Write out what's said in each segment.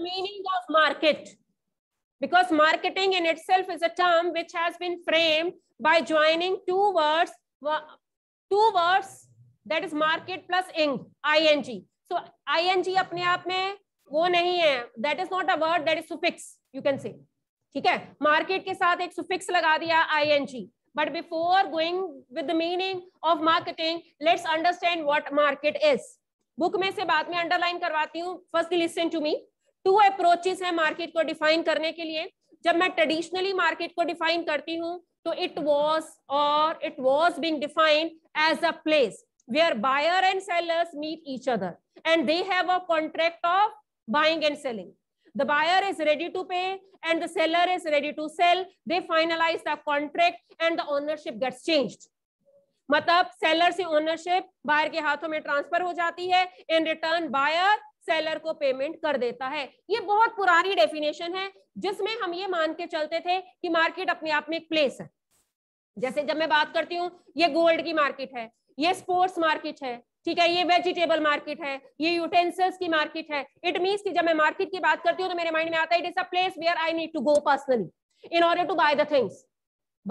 meaning of market because marketing in itself is a term which has been framed by joining two words two words that is market plus ing ing so ing apne aap mein wo nahi hai that is not a word that is suffix you can say theek hai market ke sath ek suffix laga diya ing but before going with the meaning of marketing let's understand what market is book mein se baad mein underline karwati hu firstly listen to me two approaches हैं market को define करने के लिए जब मैं traditionally market को define करती हूँ तो इट वॉज और it was being defined as a place where buyer and sellers meet each other and they have a contract of buying and selling the buyer is ready to pay and the seller is ready to sell they finalize the contract and the ownership gets changed मतलब seller से ownership buyer के हाथों में transfer हो जाती है in return buyer seller को payment कर देता है ये बहुत पुरानी डेफिनेशन है जिसमें हम ये मान के चलते थे कि मार्केट अपने आप में एक प्लेस है जैसे जब मैं बात करती हूँ ये गोल्ड की मार्केट है ये स्पोर्ट्स मार्केट है ठीक है ये वेजिटेबल मार्केट है ये यूटेंसिल्स की मार्केट है इट मीन कि जब मैं मार्केट की बात करती हूँ तो मेरे माइंड में आता है it is a place where I need to go personally in order to buy the things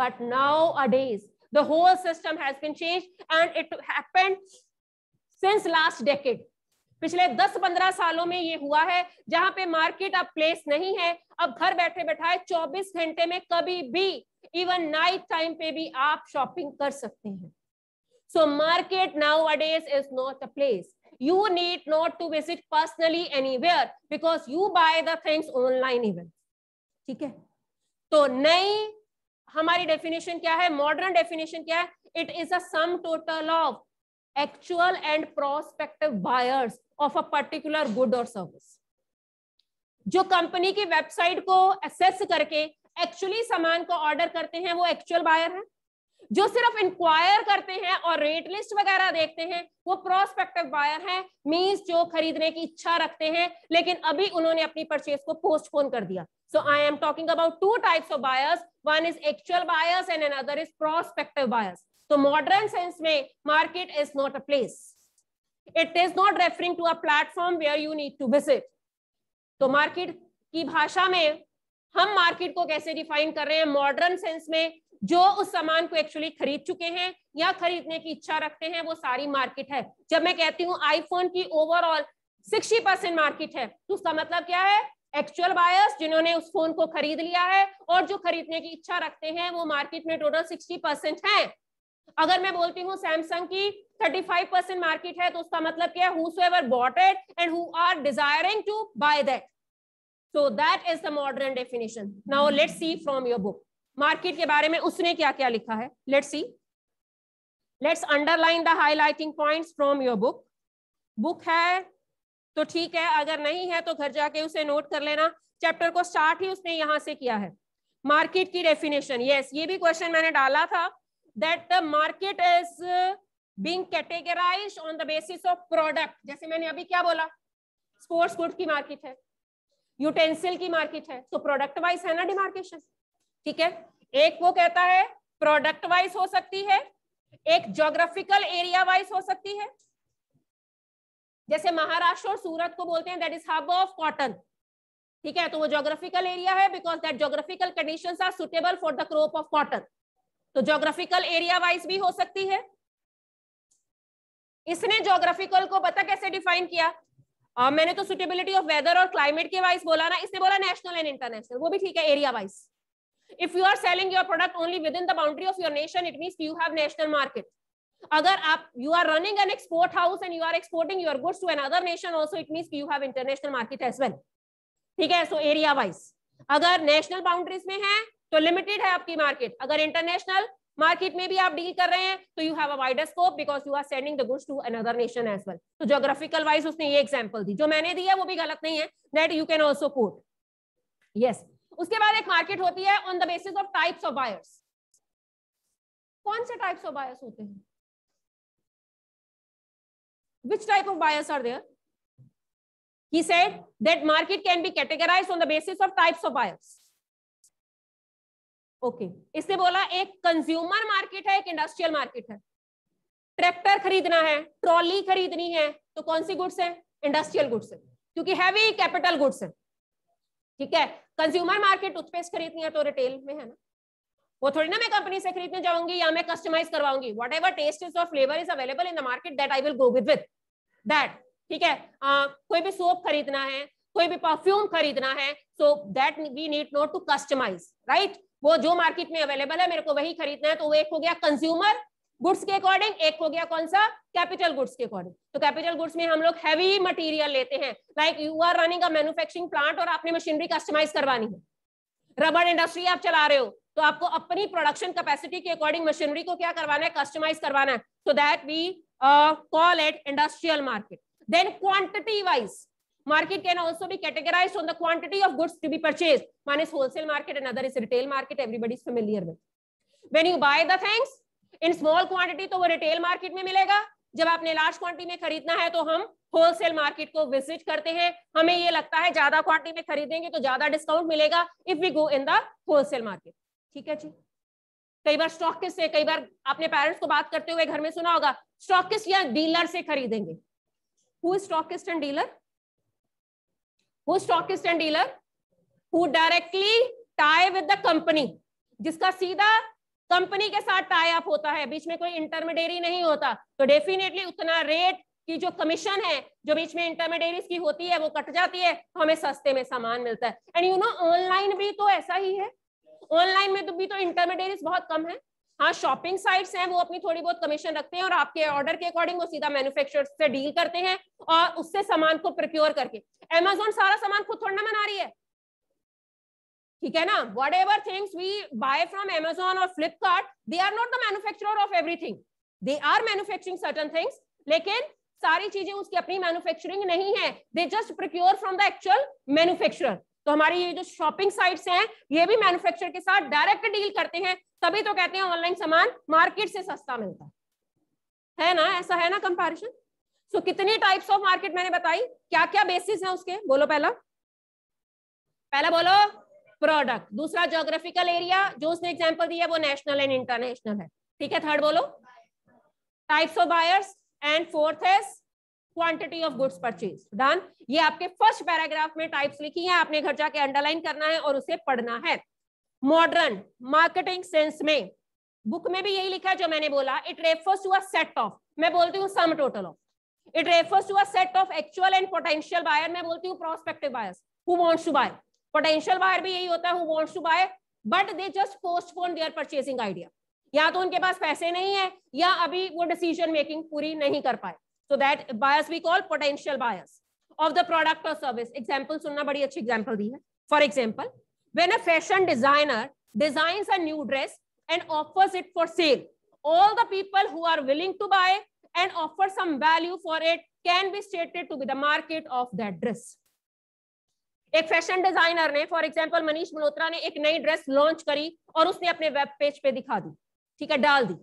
but nowadays the whole system has been changed and it happened since last decade पिछले 10-15 सालों में ये हुआ है जहां पे market अब place नहीं है अब घर बैठे बैठाए 24 घंटे में कभी भी इवन नाइट टाइम पे भी आप शॉपिंग कर सकते हैं so market nowadays is not a place need not to visit personally anywhere because you buy the things online even ठीक है तो नई हमारी डेफिनेशन क्या है मॉडर्न डेफिनेशन क्या है it is a sum total of actual and prospective buyers of a particular good और सर्विस जो कंपनी की वेबसाइट को एक्सेस करके एक्चुअली सामान को ऑर्डर करते हैं वो एक्चुअल बायर है जो सिर्फ इंक्वायर करते हैं और रेट लिस्ट वगैरह देखते हैं वो प्रोस्पेक्टिव बायर है मींस जो खरीदने की इच्छा रखते हैं लेकिन अभी उन्होंने अपनी परचेज को पोस्टपोन कर दिया so I am talking about two types of buyers one is actual buyers and an is prospective buyers तो मॉडर्न सेंस में market is not a place it is not referring to a platform where you need to visit तो market की भाषा में हम market को कैसे define कर रहे हैं मॉडर्न सेंस में जो उस सामान को एक्चुअली खरीद चुके हैं या खरीदने की इच्छा रखते हैं वो सारी मार्केट है जब मैं कहती हूँ आईफोन की ओवरऑल सिक्सटी परसेंट मार्केट है तो उसका मतलब क्या है एक्चुअल बायर्स जिन्होंने उस फोन को खरीद लिया है और जो खरीदने की इच्छा रखते हैं वो मार्केट में टोटल सिक्सटी परसेंट है अगर मैं बोलती हूँ सैमसंग की 35 परसेंट मार्केट है तो उसका मतलब क्या है bought it and who are desiring to buy that so that is the modern definition now let see from your book market के बारे में उसने क्या क्या लिखा है let see let's underline the highlighting points from your book book है तो ठीक है अगर नहीं है तो घर जाके उसे नोट कर लेना चैप्टर को स्टार्ट ही उसने यहां से किया है मार्केट की डेफिनेशन यस yes, ये भी क्वेश्चन मैंने डाला था that the market is uh, being categorized on the basis of product जैसे मैंने अभी क्या बोला स्पोर्ट्स गुड की मार्केट है यूटेंसिल की मार्केट है तो प्रोडक्ट वाइज है ना डिमार्केशन ठीक है एक वो कहता है प्रोडक्ट वाइज हो सकती है एक जोग्राफिकल एरिया वाइज हो सकती है जैसे महाराष्ट्र और सूरत को बोलते हैं that is hub of cotton ठीक है तो वो जोग्राफिकल एरिया है because that geographical condition are suitable for the crop of cotton तो ज्योग्राफिकल एरिया वाइज भी हो सकती है इसने जोग्राफिकल को पता कैसे डिफाइन किया और मैंने तो सुटेबिलिटी ऑफ वेदर और क्लाइमेट के वाइज बोला ना इसने बोला नेशनल एंड इंटरनेशनल वो भी ठीक है area wise if you are selling your product only within the boundary of your nation it mean you have national market अगर आप you are running an export house and you are exporting your goods to an other nation also it mean you have international market as well ठीक है so area wise अगर national boundaries में है तो limited है आपकी market अगर international market में भी आप डील कर रहे हैं तो you have a wider scope because you are sending the goods to another nation as well तो जोग्राफिकल वाइज उसने ये एग्जाम्पल दी जो मैंने दी है वो भी गलत नहीं है that you can also quote yes उसके बाद एक मार्केट होती है on the basis of types of buyers कौन से टाइप्स ऑफ बायर्स होते हैं which type of buyers are there he said that market can be categorized on the basis of types of buyers okay इसने बोला एक consumer market है एक industrial market है ट्रैक्टर खरीदना है ट्रॉली खरीदनी है तो कौन सी गुड्स है इंडस्ट्रियल गुड्स है क्योंकि हैवी कैपिटल गुड्स है ठीक है कंज्यूमर मार्केट टूथपेस्ट खरीदनी है तो रिटेल में है ना वो थोड़ी ना मैं कंपनी से खरीदने जाऊंगी या मैं कस्टमाइज करवाऊंगी वट एवर टेस्ट इज और flavour is available in the market that I will go with with that ठीक है आ, कोई भी सोप खरीदना है कोई भी परफ्यूम खरीदना है so that we need not to customize right वो जो मार्केट में अवेलेबल है मेरे को वही खरीदना है तो वो एक हो गया कंज्यूमर गुड्स के अकॉर्डिंग एक हो गया कौन सा कैपिटल गुड्स के अकॉर्डिंग तो कैपिटल गुड्स में हम लोग हैवी मटेरियल लेते हैं like you are running a manufacturing plant और आपने मशीनरी कस्टमाइज करवानी है रबड़ इंडस्ट्री आप चला रहे हो तो आपको अपनी प्रोडक्शन कैपेसिटी के अकॉर्डिंग मशीनरी को क्या करवाना है कस्टमाइज करवाना है so that we call it industrial market then quantity wise Market can also be categorized on the quantity of goods to be purchased. One is wholesale market, another is retail market. Everybody is familiar with. When you buy the things in small quantity, to वो retail market mein milega jab aapne large quantity mein खरीदना hai to hum wholesale market को visit करते हैं हमें ये लगता है ज्यादा क्वांटिटी में खरीदेंगे तो ज्यादा डिस्काउंट मिलेगा if we go in the wholesale market ठीक है जी कई बार स्टॉक किस से कई बार आपने पेरेंट्स को बात करते हुए घर में सुना होगा स्टॉक किस या डीलर से खरीदेंगे who stockist and dealer वो stockist and dealer who directly tie with the company जिसका सीधा कंपनी के साथ टाई अप होता है बीच में कोई इंटरमीडियरी नहीं होता तो डेफिनेटली उतना रेट की जो कमीशन है जो बीच में इंटरमीडियरीज की होती है वो कट जाती है तो हमें सस्ते में सामान मिलता है एंड यू नो ऑनलाइन भी तो ऐसा ही है ऑनलाइन में तो भी तो इंटरमीडियरीज बहुत कम है हाँ शॉपिंग साइट्स हैं वो अपनी थोड़ी बहुत कमीशन रखते हैं और आपके ऑर्डर के अकॉर्डिंग वो सीधा मैन्युफैक्चर से डील करते हैं और उससे सामान को प्रिक्योर करके एमेजोन सारा सामान खुद थोड़ा ना बना रही है ठीक है ना whatever things we buy from Amazon और Flipkart they are not the manufacture of everything they are manufacturing certain things लेकिन सारी चीजें उसकी अपनी मैन्युफैक्चरिंग नहीं है they just procure from the actual manufacturer तो हमारी ये जो शॉपिंग साइट्स हैं ये भी मैन्युफैक्चर के साथ डायरेक्ट डील करते हैं तभी तो कहते हैं ऑनलाइन सामान मार्केट से सस्ता मिलता है है ना ऐसा है ना कंपैरिजन सो कितनी टाइप्स ऑफ मार्केट मैंने बताई क्या क्या बेसिस है उसके बोलो पहला पहला बोलो प्रोडक्ट दूसरा जोग्राफिकल एरिया जो उसने एग्जाम्पल दिया वो नेशनल एंड इंटरनेशनल है ठीक है थर्ड बोलो types of buyers and fourth है quantity of goods purchase done ये आपके फर्स्ट पैराग्राफ में टाइप्स लिखी है आपने घर जाके अंडरलाइन करना है और उसे पढ़ना है मॉडर्न मार्केटिंग सेंस में बुक में भी यही लिखा है जो मैंने बोला it refers to a set of मैं बोलती हूँ sum total of it refers to a set of actual and potential buyer मैं बोलती हूँ prospective buyers who wants to buy potential buyer भी यही होता है who wants to buy but they just postpone their purchasing idea या तो उनके पास पैसे नहीं है या अभी वो डिसीजन मेकिंग पूरी नहीं कर पाए so that bias we call potential bias of the product or service example sunna badi achhi example di hai for example when a fashion designer designs a new dress and offers it for sale all the people who are willing to buy and offer some value for it can be stated to be the market of that dress एक fashion designer ने for example Manish Malhotra ने एक नई dress launch करी और उसने अपने web page पे दिखा दी ठीक है डाल दी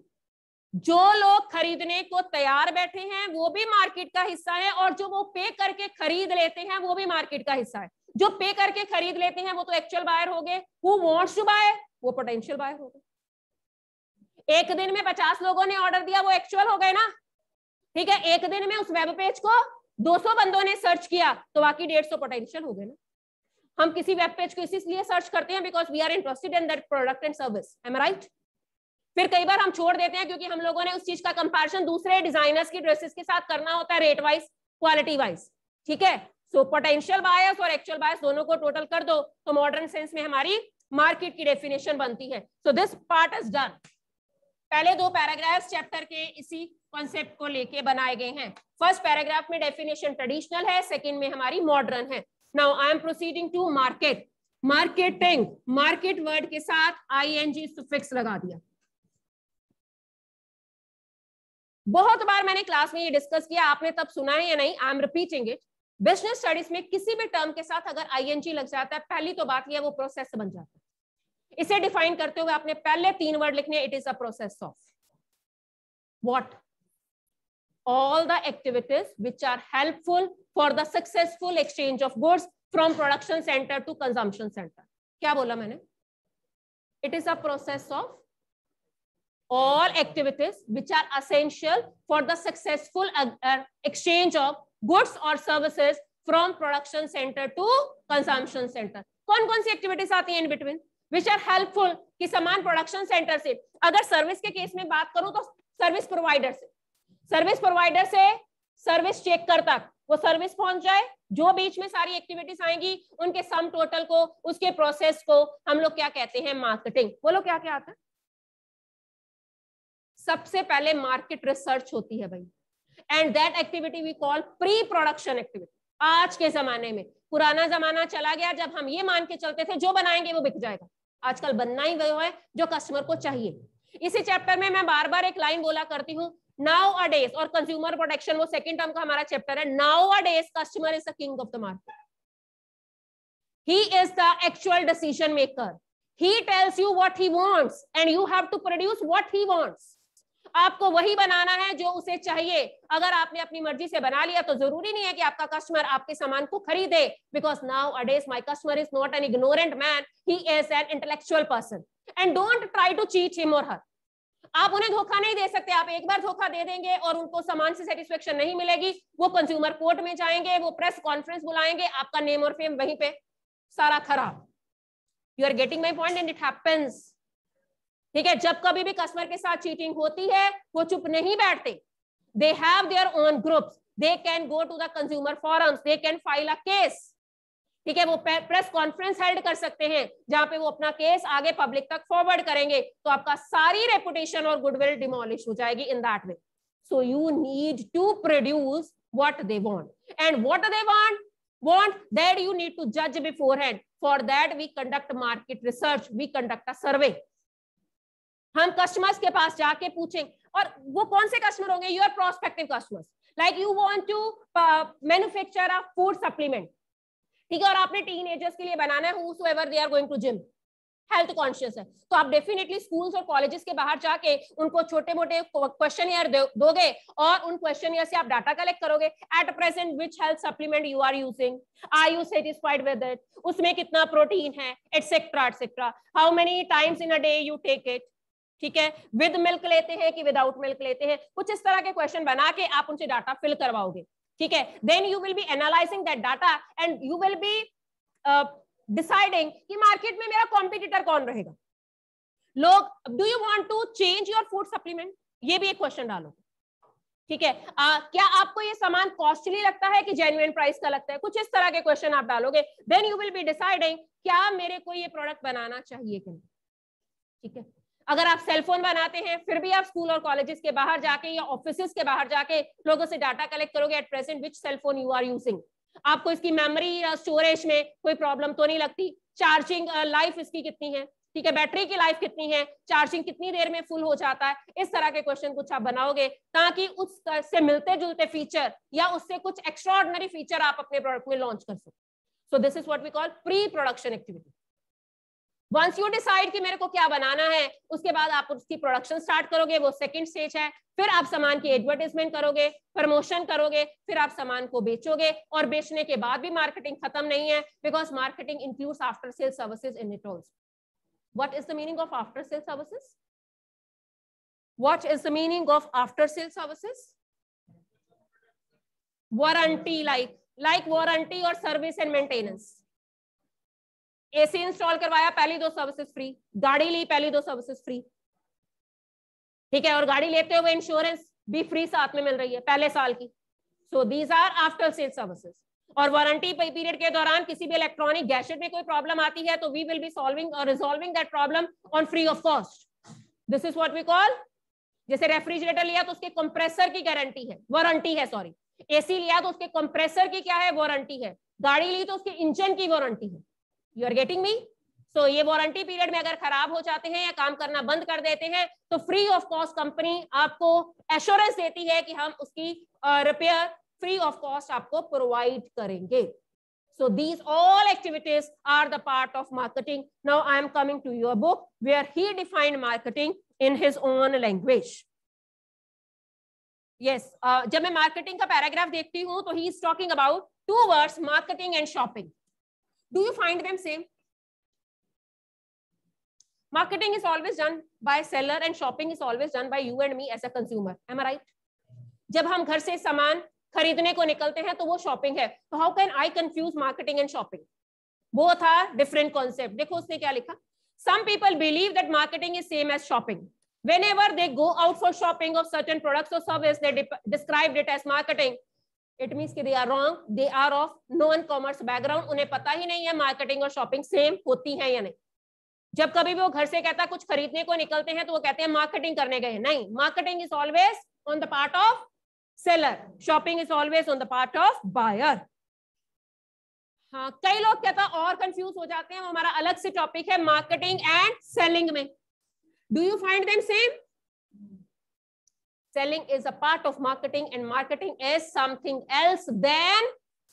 जो लोग खरीदने को तैयार बैठे हैं वो भी मार्केट का हिस्सा है और जो वो पे करके खरीद लेते हैं वो भी मार्केट का हिस्सा है जो पे करके खरीद लेते हैं वो तो एक्चुअल बायर हो गए टू बाय वो पोटेंशियल बायर हो गए एक दिन में पचास लोगों ने ऑर्डर दिया वो एक्चुअल हो गए ना ठीक है एक दिन में उस वेब पेज को 200 बंदों ने सर्च किया तो बाकी 150 पोटेंशियल हो गए ना हम किसी वेब पेज को इसीलिए सर्च करते हैं because we are interested in that product and service am right फिर कई बार हम छोड़ देते हैं क्योंकि हम लोगों ने उस चीज का कंपेरिजन दूसरे डिजाइनर्स की ड्रेसेस के साथ करना होता है रेट वाइज क्वालिटी वाइज ठीक है सो पोटेंशियल बायस और एक्चुअल बायस दोनों को टोटल कर दो तो मॉडर्न सेंस में हमारी मार्केट की डेफिनेशन बनती है so this part is done पहले दो पैराग्राफ्स चैप्टर के इसी कॉन्सेप्ट को लेके बनाए गए हैं फर्स्ट पैराग्राफ में डेफिनेशन ट्रेडिशनल है सेकंड में हमारी मॉडर्न है now I am proceeding to market marketing market word के साथ आई एन जी सुफिक्स लगा दिया बहुत बार मैंने क्लास में ये डिस्कस किया आपने तब सुना है या नहीं I am repeating it business studies में किसी भी टर्म के साथ अगर आईएनजी लग जाता है पहली तो बात यह वो प्रोसेस बन जाता है इसे डिफाइन करते हुए आपने पहले तीन वर्ड लिखने it is a process of what all the activities which are helpful for the successful exchange of goods from production centre to consumption centre क्या बोला मैंने it is a process of all activities which are essential for the successful exchange of goods or services from production center to consumption center kon kon si activities aati hain in between which are helpful ki saman production center se agar service ke case mein baat karu to service provider se service provider se service check karta वो service पहुंच जाए जो बीच में सारी activities आएंगी उनके sum total को उसके प्रोसेस को हम लोग क्या कहते हैं मार्केटिंग बोलो क्या क्या आता है सबसे पहले मार्केट रिसर्च होती है भाई and that activity we call pre production activity आज के जमाने में पुराना जमाना चला गया जब हम ये मान के चलते थे जो बनाएंगे वो बिक जाएगा आजकल बनना ही वो है जो कस्टमर को चाहिए इसी चैप्टर में मैं बार बार एक लाइन बोला करती हूँ नाउ अडेज और कंज्यूमर प्रोटेक्शन वो सेकंड टर्म का हमारा चैप्टर है nowadays customer is the king of the market he is the actual decision maker he tells you what he wants and you have to produce what he wants आपको वही बनाना है जो उसे चाहिए अगर आपने अपनी मर्जी से बना लिया तो जरूरी नहीं है कि आपका कस्टमर आपके सामान को खरीदे because nowadays my customer is not an ignorant man he is an intellectual person and don't try to cheat him और हर आप उन्हें धोखा नहीं दे सकते आप एक बार धोखा दे देंगे और उनको सामान से सेटिस्फेक्शन नहीं मिलेगी वो कंज्यूमर कोर्ट में जाएंगे वो प्रेस कॉन्फ्रेंस बुलाएंगे आपका नेम और फेम वहीं पे सारा खराब you are getting my point and it happens ठीक है जब कभी भी कस्टमर के साथ चीटिंग होती है वो चुप नहीं बैठते they have their own group they can go to the consumer forum they can file a case ठीक है वो प्रेस कॉन्फ्रेंस हेल्ड कर सकते हैं जहां पे वो अपना केस आगे पब्लिक तक फॉरवर्ड करेंगे तो आपका सारी रेपुटेशन और गुडविल डिमोलिश हो जाएगी in that way so you need to produce what they want and what they want want that you need to जज beforehand for that we conduct market research we conduct a survey हम customers के पास जाके पूछेंगे और वो कौन से customer होंगे you are prospective customers like you want to manufacture a food supplement ठीक है और आपने टीन एजर्स के लिए बनाना है whoever they are going to gym health conscious है तो आप डेफिनेटली स्कूल्स और कॉलेजेस के बाहर जाके उनको छोटे मोटे क्वेश्चन ईयर दोगे और उन क्वेश्चन ईयर से आप डाटा कलेक्ट करोगे at present which health supplement you are using are you satisfied with it उसमें कितना प्रोटीन है etcetera etcetera how many times in a day you take it ठीक है विद मिल्क लेते हैं कि विदाउट मिल्क लेते हैं कुछ इस तरह के क्वेश्चन बना के आप उनसे डाटा फिल करवाओगे ठीक है then you will be analysing that data and you will be deciding कि मार्केट में मेरा कॉम्पिटिटर कौन रहेगा लोग do you want to change your food supplement ये भी एक क्वेश्चन डालो ठीक है आ, क्या आपको ये सामान कॉस्टली लगता है कि जेन्युन प्राइस का लगता है कुछ इस तरह के क्वेश्चन आप डालोगे then you will be deciding क्या मेरे को ये प्रोडक्ट बनाना चाहिए कि नहीं ठीक है अगर आप सेलफोन बनाते हैं फिर भी आप स्कूल और कॉलेजेस के बाहर जाके या ऑफिस के बाहर जाके लोगों से डाटा कलेक्ट करोगे at present which cellphone you are using आपको इसकी मेमोरी या स्टोरेज में कोई प्रॉब्लम तो नहीं लगती चार्जिंग लाइफ uh, इसकी कितनी है ठीक है बैटरी की लाइफ कितनी है चार्जिंग कितनी देर में फुल हो जाता है इस तरह के क्वेश्चन कुछ आप बनाओगे ताकि उससे मिलते जुलते फीचर या उससे कुछ एक्स्ट्रा फीचर आप अपने प्रोडक्ट में लॉन्च कर सको so this is what we call pre production activity once you decide कि मेरे को क्या बनाना है उसके बाद आप उसकी प्रोडक्शन स्टार्ट करोगे वो सेकंड स्टेज है फिर आप सामान की एडवर्टीजमेंट करोगे प्रमोशन करोगे फिर आप सामान को बेचोगे और बेचने के बाद भी मार्केटिंग खत्म नहीं है because marketing includes after sale services in it also what is the meaning of after sale services what is the meaning of after sale services like like like warranty or service and AC install करवाया पहली दो services free गाड़ी ली पहली दो services free ठीक है और गाड़ी लेते हुए इंश्योरेंस भी फ्री साथ में मिल रही है पहले साल की so these are after sale services और वारंटी पीरियड के दौरान किसी भी इलेक्ट्रॉनिक गैजेट में कोई प्रॉब्लम आती है तो वी विल बी सॉल्विंग और resolving that problem on free of cost this is what we call जैसे रेफ्रिजरेटर लिया तो उसके कंप्रेसर की गारंटी है वारंटी है सॉरी एसी लिया तो उसके कंप्रेसर की क्या है वारंटी है गाड़ी ली तो उसके इंजन की वारंटी है you are getting me so ये वारंटी पीरियड में अगर खराब हो जाते हैं या काम करना बंद कर देते हैं तो फ्री ऑफ कॉस्ट कंपनी आपको एश्योरेंस देती है कि हम उसकी रिपेयर फ्री ऑफ कॉस्ट आपको प्रोवाइड करेंगे so these all activities are the part of marketing now i am coming to your book where he defined marketing in his own language yes uh, jab main marketing ka paragraph dekhti hu to he is talking about two words marketing and shopping do you find them same marketing is always done by seller and shopping is always done by you and me as a consumer am i right जब हम घर से सामान खरीदने को निकलते हैं तो वो शॉपिंग है तो how can I confuse marketing and shopping वो था डिफरेंट कॉन्सेप्ट देखो उसने क्या लिखा some people believe that marketing is same as shopping whenever they go out for shopping of certain products or service they described it as marketing it mean कि they are wrong they are of non commerce background उन्हें पता ही नहीं है marketing और shopping same होती है या नहीं जब कभी भी वो घर से कहता कुछ खरीदने को निकलते हैं तो वो कहते हैं मार्केटिंग करने गए नहीं marketing is always on the part of seller shopping is always on the part of buyer हाँ कई लोग कहता और कंफ्यूज हो जाते हैं हमारा अलग से टॉपिक है मार्केटिंग एंड सेलिंग में do you find them same selling is a part of marketing and marketing is something else than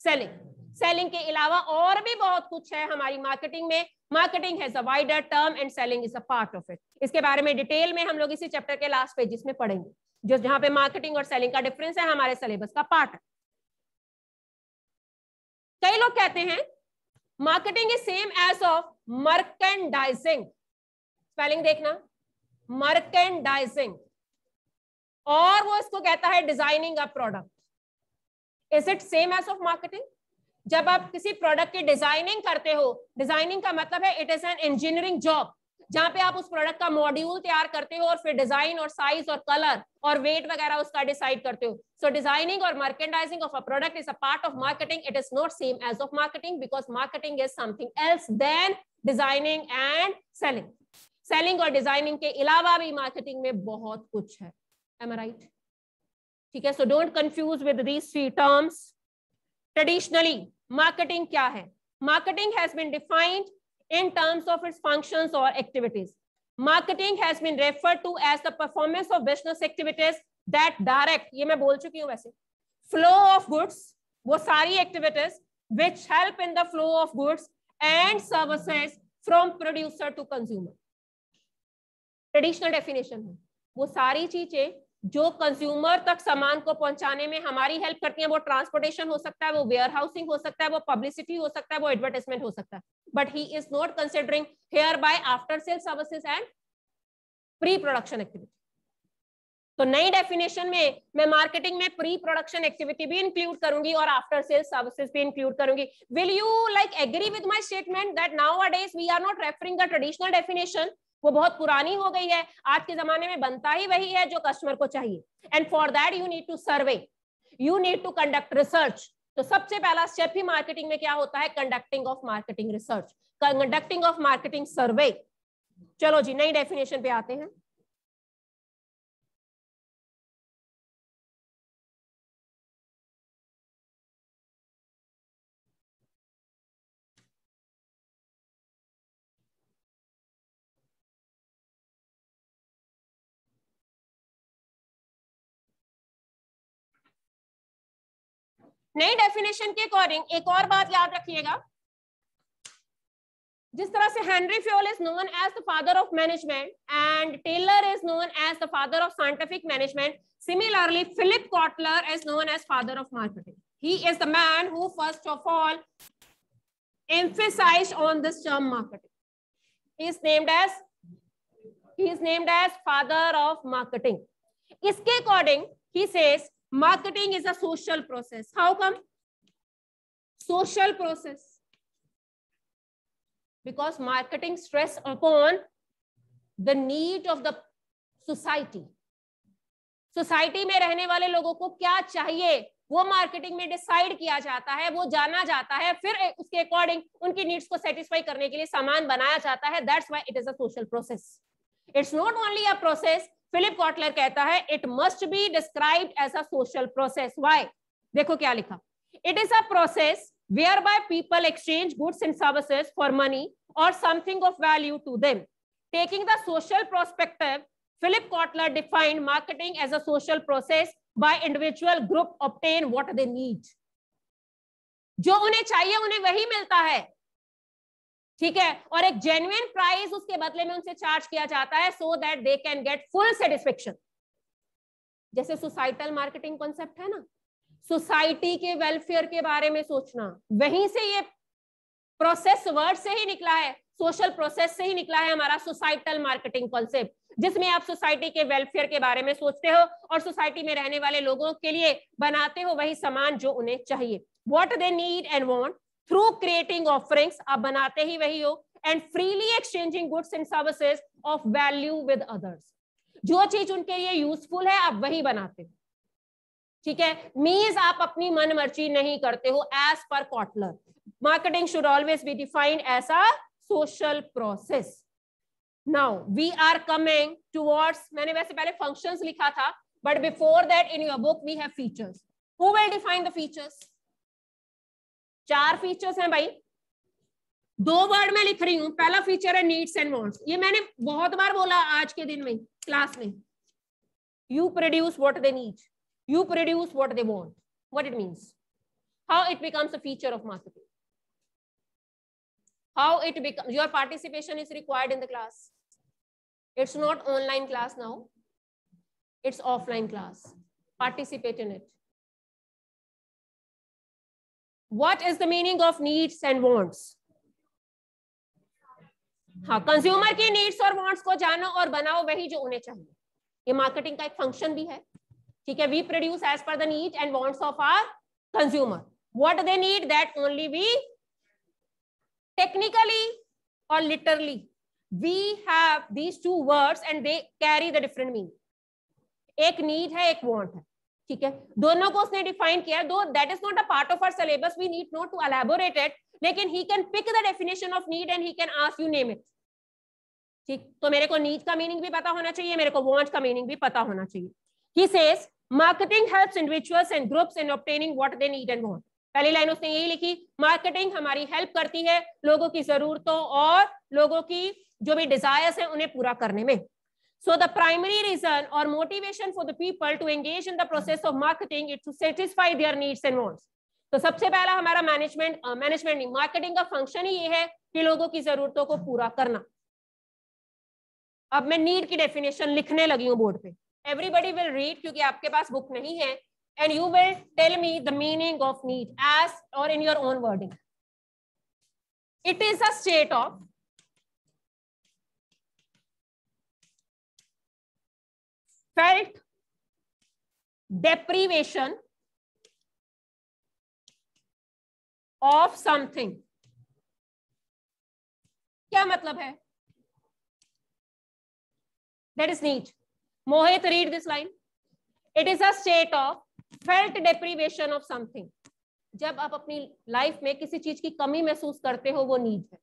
selling selling के अलावा और भी बहुत कुछ है हमारी मार्केटिंग में marketing has a wider term and selling is a part of it इसके बारे में डिटेल में हम लोग इसी चैप्टर के लास्ट पेजेस में पढ़ेंगे जो जहाँ पे मार्केटिंग और सेलिंग का डिफरेंस है हमारे सिलेबस का पार्ट है कई लोग कहते हैं marketing is same as of merchandising spelling देखना मर्केंडाइजिंग और वो इसको कहता है designing a product is it same as of marketing जब आप किसी प्रोडक्ट की डिजाइनिंग करते हो डिजाइनिंग का मतलब है it is an engineering job जहां पे आप उस प्रोडक्ट का मॉड्यूल तैयार करते हो और फिर डिजाइन और साइज और कलर और वेट वगैरह उसका डिसाइड करते हो सो डिजाइनिंग और marketizing of a product is a part of marketing it is not same as of marketing because marketing is something else than designing and selling selling और designing के अलावा भी marketing में बहुत कुछ है am i right theek hai so don't confuse with these three terms traditionally marketing kya hai marketing has been defined in terms of its functions or activities. Marketing has been referred to as the performance of business activities that direct, ye main bol chuki hu वैसे, flow of goods, wo sari activities which help in the flow of goods and services from producer to consumer. Traditional definition hai wo sari cheeze जो consumer तक सामान को पहुंचाने में हमारी help करती है वो ट्रांसपोर्टेशन हो सकता है वो वेयर हाउसिंग हो सकता है वो पब्लिसिटी हो सकता है वो एडवर्टाइजमेंट हो सकता है but he is not considering hereby after sale services and pre production activity तो नई डेफिनेशन में मैं मार्केटिंग में प्री प्रोडक्शन एक्टिविटी भी इंक्लूड करूंगी और आफ्टर सेल सर्विसेज भी इंक्लूड करूंगी will you like agree with my statement that now we are not referring the traditional definition वो बहुत पुरानी हो गई है आज के जमाने में बनता ही वही है जो कस्टमर को चाहिए and for that you need to survey you need to conduct research तो सबसे पहला स्टेप ही मार्केटिंग में क्या होता है conducting of marketing research conducting of marketing survey चलो जी नई डेफिनेशन पे आते हैं नई डेफिनेशन के अकॉर्डिंग एक और बात याद रखिएगा जिस तरह से Henry Fayol is known as the father of management and Taylor is known as the father of scientific management similarly Philip Kotler is known as father of marketing he is the man who first of all emphasize on this term marketing is named as he is named as father of marketing इसके according he says marketing is a social process how come social process because marketing stress upon the need of the society society में रहने वाले लोगों को क्या चाहिए वो marketing में डिसाइड किया जाता है वो जाना जाता है फिर उसके अकॉर्डिंग उनकी नीड्स को सेटिस्फाई करने के लिए सामान बनाया जाता है that's why it is a social process it's not only a process Philip Kotler कहता है it must be describe as a social process why देखो क्या लिखा it is a process whereby people exchange goods and services for money और something of value to them taking the social prospective Philip Kotler defined marketing as a social process by individual group obtain what they need जो उन्हें चाहिए उन्हें वही मिलता है ठीक है और एक जेन्युन प्राइस उसके बदले में उनसे चार्ज किया जाता है so that they can get full satisfaction जैसे सोसाइटल मार्केटिंग कॉन्सेप्ट है ना सोसाइटी के वेलफेयर के बारे में सोचना वहीं से ये प्रोसेस वर्ड से ही निकला है सोशल प्रोसेस से ही निकला है हमारा सोसाइटल मार्केटिंग कॉन्सेप्ट जिसमें आप सोसाइटी के वेलफेयर के बारे में सोचते हो और सोसाइटी में रहने वाले लोगों के लिए बनाते हो वही सामान जो उन्हें चाहिए what they need and want through creating offerings आप बनाते ही वही हो and freely exchanging goods and services of value with others जो चीज उनके लिए यूजफुल है आप वही बनाते हो ठीक है मीन्स आप अपनी मन मर्जी नहीं करते हो as per Kotler marketing should always be defined as a social process now we are coming towards मैंने वैसे पहले फंक्शन लिखा था but before that in your book we have features who will define the features चार features हैं भाई दो word में लिख रही हूं पहला फीचर है नीड्स एंड वॉन्ट्स ये मैंने बहुत बार बोला आज के दिन में क्लास में you produce what they need you produce what they want what it means how it becomes a feature of marketing how it become your participation is required in the class it's not online class now it's offline class participate in it what is the meaning of needs and wants हाँ consumer की needs और wants को जानो और बनाओ वही जो उन्हें चाहिए ये मार्केटिंग का एक फंक्शन भी है ठीक है we produce as per the need and wants of our consumer what they need that only we technically और literally we have these two words and they carry the different meaning एक need है एक want है ठीक है दोनों को उसने डिफाइन किया दो that is not a part of our syllabus we need not to elaborate it लेकिन he can pick the definition of need and he can ask you name it ठीक तो मेरे को नीड का मीनिंग भी पता होना चाहिए मेरे को वांट का मीनिंग भी पता होना चाहिए he says marketing helps individuals and groups in obtaining what they need and want पहली लाइन उसने यही लिखी मार्केटिंग हमारी हेल्प करती है लोगों की जरूरतों और लोगों की जो भी डिजायर्स हैं उन्हें पूरा करने में So the primary reason or motivation for the people to engage in the process of marketing is to satisfy their needs and wants. तो सबसे पहला हमारा मैनेजमेंट मैनेजमेंट नहीं मार्केटिंग का फंक्शन ही ये है कि लोगों की जरूरतों को पूरा करना अब मैं नीड की डेफिनेशन लिखने लगी हूँ बोर्ड पे एवरीबडी विल रीड क्योंकि आपके पास बुक नहीं है and you will tell me the meaning of needs और in your own wording it is a state of felt deprivation of something क्या मतलब है that is neat mohit read this line it is a state of felt deprivation of something जब आप अपनी life में किसी चीज की कमी महसूस करते हो वो नीड है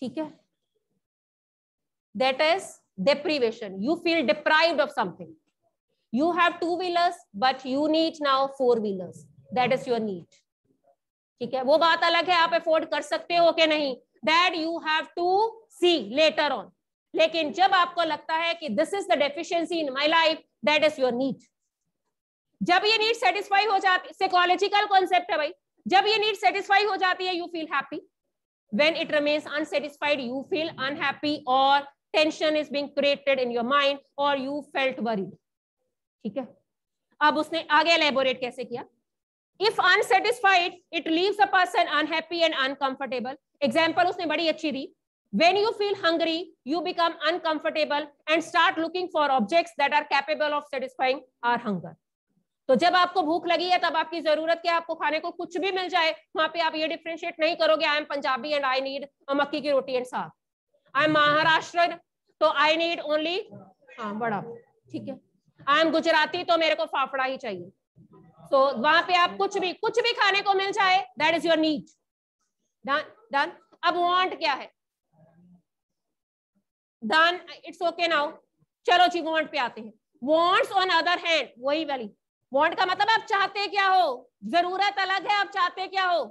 ठीक है that is deprivation you feel deprived of something you have two wheelers but you need now four wheelers that is your need ठीक है वो बात अलग है आप अफोर्ड कर सकते हो कि नहीं that you have to see later on लेकिन जब आपको लगता है कि this is the deficiency in my life that is your need जब ये नीड सेटिस्फाई हो जाती साइकोलॉजिकल कॉन्सेप्ट है भाई जब ये नीड सेटिस्फाई हो जाती है you feel happy when it remains unsatisfied you feel unhappy or tension is being created in your mind और यू फेल्ट वरी ठीक है अब उसने आगे एलेबोरेट कैसे किया if unsatisfied it leaves a person unhappy and uncomfortable example उसने बड़ी अच्छी दी when you feel hungry you become uncomfortable and start looking for objects that are capable of satisfying our hunger तो जब आपको भूख लगी है तब आपकी जरूरत क्या आपको खाने को कुछ भी मिल जाए वहां पे आप ये डिफ्रेंशिएट नहीं करोगे I am Punjabi and I need makki ki roti and साग आई एम महाराष्ट्र तो आई नीड ओनली हाँ बड़ा ठीक है आई एम गुजराती तो मेरे को फाफड़ा ही चाहिए तो so, वहां पे आप कुछ भी कुछ भी खाने को मिल जाए that is your need done done अब वांट क्या है डन इट्स ओके नाउ चलो जी वांट पे आते हैं वांट्स ऑन अदर हैंड वही वाली वांट का मतलब आप चाहते क्या हो जरूरत अलग है आप चाहते क्या हो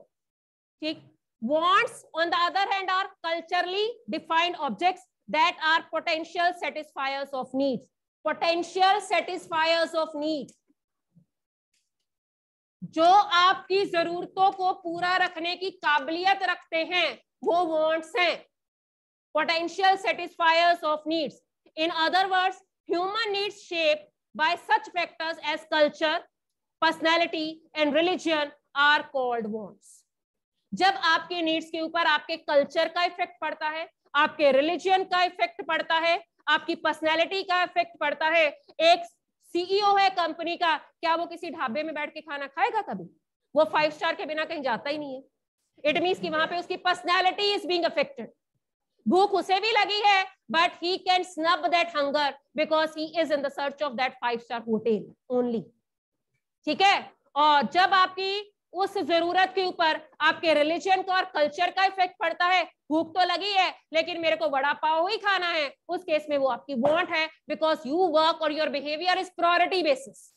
ठीक Wants, on the other hand, are culturally defined objects that are potential satisfiers of needs. Potential satisfiers of needs. जो आपकी जरूरतों को पूरा रखने की काबिलियत रखते हैं वो wants हैं potential satisfiers of needs in other words human needs shaped by such factors as culture personality and religion are called wants जब आपके नीड्स के ऊपर आपके कल्चर का इफेक्ट पड़ता है आपके रिलीजन का इफेक्ट पड़ता है आपकी पर्सनैलिटी का इफेक्ट पड़ता है एक सीईओ e है कंपनी का क्या वो किसी ढाबे में बैठ के खाना खाएगा कभी वो फाइव स्टार के बिना कहीं जाता ही नहीं है इट मीन की वहां पे उसकी पर्सनैलिटी इज बींग अफेक्टेड भूख उसे भी लगी है but he can snub that hunger because he is in the search of that five star hotel only ठीक है और जब आपकी उस जरूरत के ऊपर आपके रिलीजन का और कल्चर का इफेक्ट पड़ता है भूख तो लगी है लेकिन मेरे को वड़ा पाव ही खाना है उस केस में वो आपकी वॉन्ट है बिकॉज यू वर्क और your behaviour is priority basis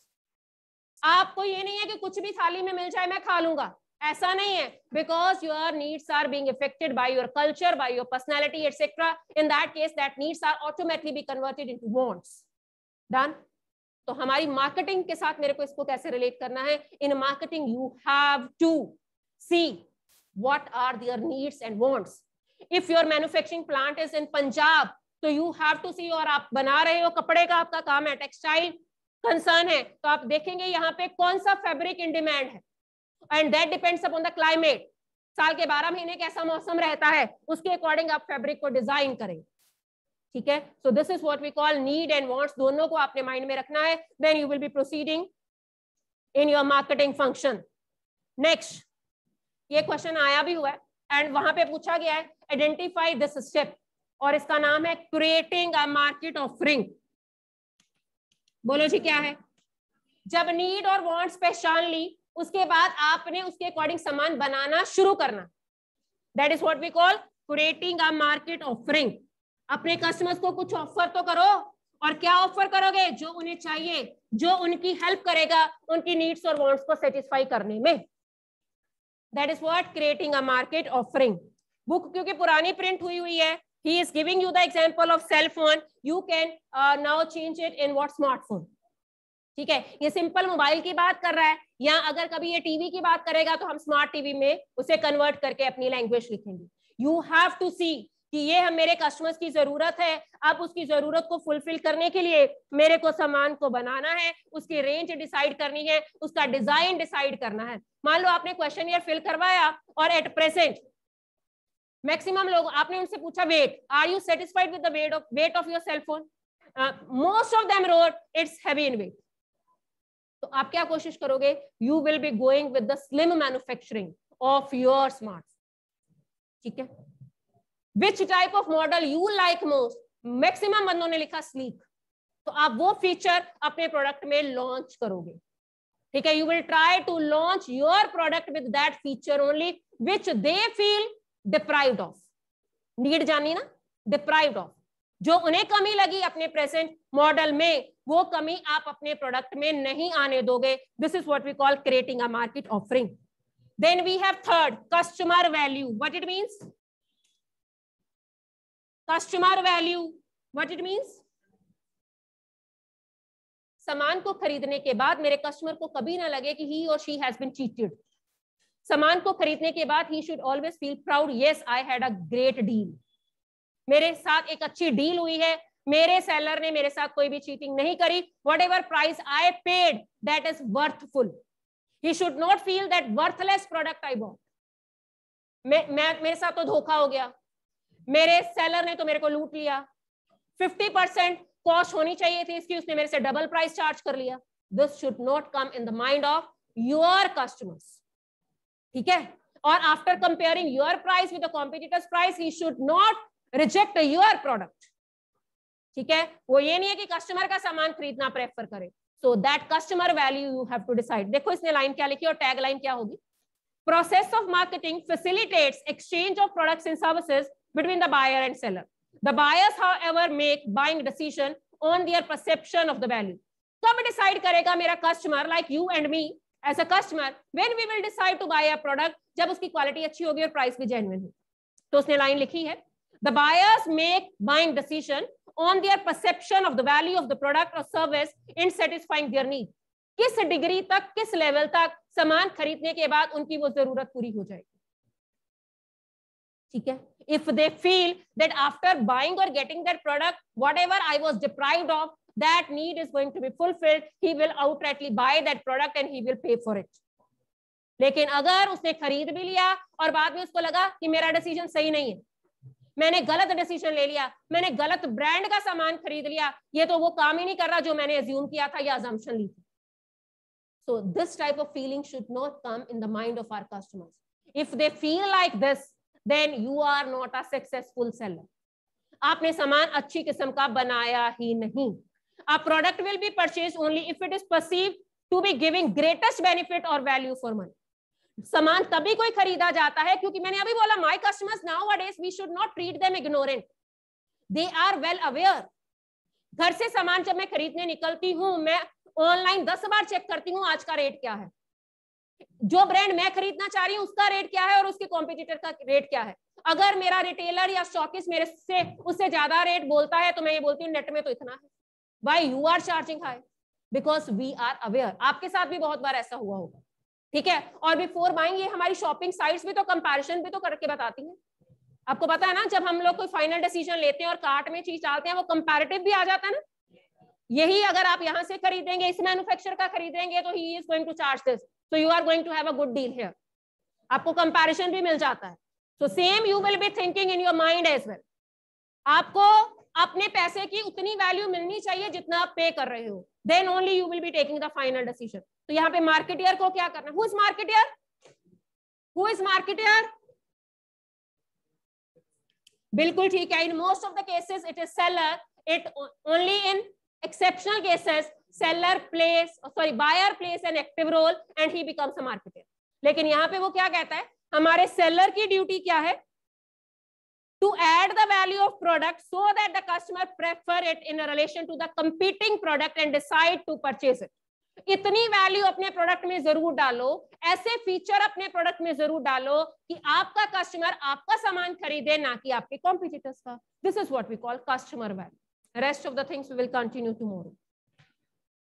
आपको ये नहीं है कि कुछ भी थाली में मिल जाए मैं खा लूंगा ऐसा नहीं है because your needs are being affected by your culture by your personality etcetera in that case that needs are automatically be converted to wants done तो हमारी मार्केटिंग के साथ मेरे को इसको कैसे रिलेट करना है in marketing you have to see what are their needs and wants if your manufacturing plant is in Punjab तो यू हैव टू सी और आप बना रहे हो कपड़े का आपका काम है टेक्सटाइल कंसर्न है तो आप देखेंगे यहाँ पे कौन सा फेब्रिक इन डिमांड है and that depends upon the climate साल के बारह महीने कैसा मौसम रहता है उसके अकॉर्डिंग आप फैब्रिक को डिजाइन करेंगे ठीक है so this is what we call need and wants दोनों को आपने माइंड में रखना है then you will be proceeding in your marketing function next ये क्वेश्चन आया भी हुआ है एंड वहां पे पूछा गया है आइडेंटिफाई दिस स्टेप और इसका नाम है क्रिएटिंग अ मार्केट ऑफरिंग बोलो जी क्या है जब नीड और वांट्स पहचान ली उसके बाद आपने उसके अकॉर्डिंग सामान बनाना शुरू करना that is what we call creating a market offering अपने कस्टमर्स को कुछ ऑफर तो करो और क्या ऑफर करोगे जो उन्हें चाहिए जो उनकी हेल्प करेगा उनकी नीड्स और वांट्स को सेटिस्फाई करने में that is what creating a market offering book क्योंकि पुरानी प्रिंट हुई हुई है he is giving you the example of cell phone you can now change it in what smartphone ठीक है ये सिंपल मोबाइल की बात कर रहा है या अगर कभी ये टीवी की बात करेगा तो हम स्मार्ट टीवी में उसे कन्वर्ट करके अपनी लैंग्वेज लिखेंगे यू हैव टू सी कि ये हम मेरे कस्टमर्स की जरूरत है अब उसकी जरूरत को फुलफिल करने के लिए मेरे को सामान को बनाना है उसकी रेंज डिसाइड करनी है उसका डिजाइन डिसाइड करना है मान लो आपने क्वेश्चन ईयर फिल करवाया और एट प्रेजेंट मैक्सिमम लोग आपने उनसे पूछा what are you satisfied with weight of weight your cellphone most of them wrote it's heavy in weight तो आप क्या कोशिश करोगे you will be going with the slim manufacturing of your smart ठीक है which type of model you like most maximum बंदों ने लिखा स्लीक तो आप वो फीचर अपने प्रोडक्ट में लॉन्च करोगे ठीक है you will try to launch your product with that feature only which they feel deprived of need जानी ना डिप्राइव्ड ऑफ जो उन्हें कमी लगी अपने प्रेजेंट मॉडल में वो कमी आप अपने प्रोडक्ट में नहीं आने दोगे this is what we call creating a market offering then we have third customer value what it means customer value what it means सामान को खरीदने के बाद मेरे कस्टमर को कभी ना लगे कि ही और शी हैज बीन चीटेड सामान को खरीदने के बाद he should always feel proud yes I had a great deal मेरे साथ एक अच्छी डील हुई है मेरे सेलर ने मेरे साथ कोई भी चीटिंग नहीं करी whatever price I paid that is worthful he should not feel that worthless product I bought मैं मेरे साथ तो धोखा हो गया मेरे सेलर ने तो मेरे को लूट लिया 50 परसेंट कॉस्ट होनी चाहिए थी इसकी उसने मेरे से डबल प्राइस चार्ज कर लिया this should not come in the mind of your customers ठीक है और after comparing your price with competitors price he should not reject your product ठीक है वो ये नहीं है कि कस्टमर का सामान खरीदना प्रेफर करे so that customer value you have to decide देखो इसने लाइन क्या लिखी और टैग लाइन क्या होगी process of marketing facilitate exchange of products and services between the buyer and seller. The buyers, however, make buying decision on their perception of the value. कब तो decide करेगा मेरा customer like you and me as a customer when we will decide to buy a product जब उसकी quality अच्छी होगी और price भी जेन्युइन हो तो उसने लाइन लिखी है the buyers make buying decision on their perception of the value of the product और service in satisfying their need किस डिग्री तक किस लेवल तक सामान खरीदने के बाद उनकी वो जरूरत पूरी हो जाएगी ठीक है if they feel that after buying or getting that product, whatever I was deprived of, that need is going to be fulfilled, he will outrightly buy that product and he will pay for it. lekin agar usne खरीद bhi liya aur baad mein usko laga ki mera decision sahi nahi hai मैंने गलत decision ले लिया मैंने गलत brand का सामान खरीद लिया ये तो वो काम ही नहीं कर रहा जो मैंने एज्यूम किया था या अजम्पशन ली थी so this type of feeling should not come in the mind of our customers if they feel like this then you are not a successful seller आपने सामान अच्छी किस्म का बनाया ही नहीं a product will be purchase only if it is perceive to be giving greatest benefit और value for money सामान तभी कोई खरीदा जाता है क्योंकि मैंने अभी बोला my customers nowadays we should not treat them ignorant they are well aware घर से सामान जब मैं खरीदने निकलती हूँ मैं ऑनलाइन दस बार चेक करती हूँ आज का रेट क्या है जो ब्रांड मैं खरीदना चाह रही हूँ उसका रेट क्या है और उसके कॉम्पिटिटर का रेट क्या है अगर मेरा रिटेलर या स्टॉकिस मेरे से उससे ज्यादा रेट बोलता है तो मैं ये बोलती हूँ नेट में तो इतना है why you are charging high because we are aware आपके साथ भी बहुत बार ऐसा हुआ होगा ठीक है और बिफोर बाइंग ये हमारी शॉपिंग साइट्स भी तो कंपैरिजन भी तो करके बताती है आपको पता है ना जब हम लोग कोई फाइनल डिसीजन लेते हैं और कार्ट में चीज डालते हैं वो कंपेरेटिव भी आ जाता है ना यही अगर आप यहाँ से खरीदेंगे इस मैन्युफैक्चर का खरीदेंगे तो he is going to charge this so you are going to have a good deal here आपको कंपैरिजन भी मिल जाता है so same you will be thinking in your mind as well आपको अपने पैसे की उतनी वैल्यू मिलनी चाहिए जितना आप पे कर रहे हो then only you will be taking the final decision तो यहाँ पे मार्केटियर को क्या करना who is marketeer who is marketeer बिल्कुल ठीक है in most of the cases it is seller it only in exceptional cases seller plays sorry buyer plays an active role and he becomes a marketer लेकिन यहाँ पे वो क्या कहता है हमारे सेलर की ड्यूटी क्या है to add the value of product so that the customer prefer it in relation to the competing product and decide to purchase it इतनी वैल्यू अपने प्रोडक्ट में जरूर डालो ऐसे फीचर अपने प्रोडक्ट में जरूर डालो कि आपका कस्टमर आपका सामान खरीदे ना कि आपके कॉम्पिटिटर्स का this is what we call customer value rest of the things we will continue tomorrow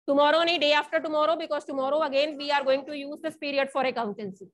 tomorrow any day after tomorrow because tomorrow again we are going to use this period for accountancy